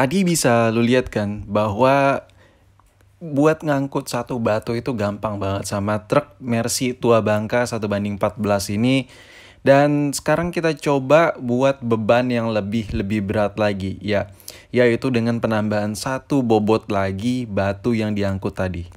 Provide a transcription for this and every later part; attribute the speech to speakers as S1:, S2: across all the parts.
S1: tadi bisa lu lihat kan bahwa buat ngangkut satu batu itu gampang banget sama truk Mercy tua bangka satu banding 14 ini dan sekarang kita coba buat beban yang lebih lebih berat lagi ya yaitu dengan penambahan satu bobot lagi batu yang diangkut tadi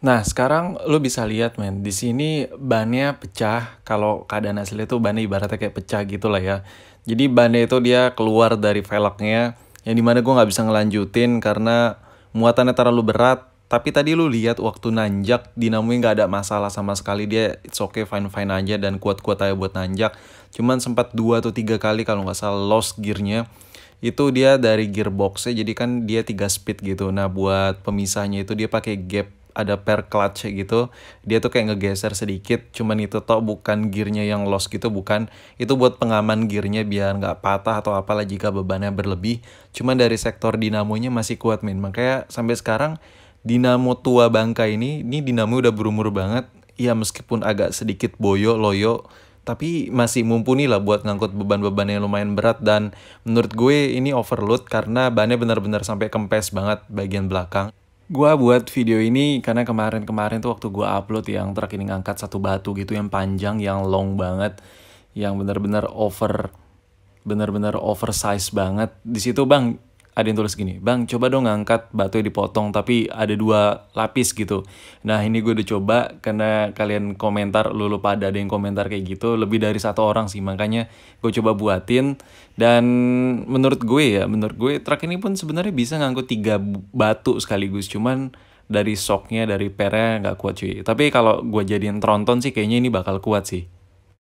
S1: Nah, sekarang lo bisa lihat men, di sini bannya pecah. Kalau keadaan asli tuh bannya ibaratnya kayak pecah gitu lah ya. Jadi bannya itu dia keluar dari velgnya yang dimana gue nggak bisa ngelanjutin karena muatannya terlalu berat. Tapi tadi lu lihat waktu nanjak dinamonya nggak ada masalah sama sekali dia it's okay fine fine aja dan kuat kuat aja buat nanjak. Cuman sempat dua atau tiga kali kalau nggak salah lost gearnya itu dia dari gearboxnya jadi kan dia tiga speed gitu. Nah buat pemisahnya itu dia pakai gap ada per clutch gitu dia tuh kayak ngegeser sedikit cuman itu toh bukan gearnya yang lost gitu bukan itu buat pengaman gearnya biar nggak patah atau apalah jika bebannya berlebih cuman dari sektor dinamonya masih kuat men makanya sampai sekarang dinamo tua bangka ini ini dinamo udah berumur banget ya meskipun agak sedikit boyo loyo tapi masih mumpuni lah buat ngangkut beban-beban yang lumayan berat dan menurut gue ini overload karena bannya benar-benar sampai kempes banget bagian belakang Gua buat video ini karena kemarin-kemarin tuh waktu gua upload yang truk ini ngangkat satu batu gitu yang panjang, yang long banget, yang bener-bener over bener-bener oversize banget. Di situ bang, ada yang tulis gini, Bang coba dong ngangkat batu yang dipotong tapi ada dua lapis gitu. Nah ini gue udah coba karena kalian komentar, lu lupa ada, yang komentar kayak gitu, lebih dari satu orang sih makanya gue coba buatin. Dan menurut gue ya, menurut gue truk ini pun sebenarnya bisa ngangkut tiga batu sekaligus, cuman dari soknya, dari pernya nggak kuat cuy. Tapi kalau gue jadiin tronton sih kayaknya ini bakal kuat sih.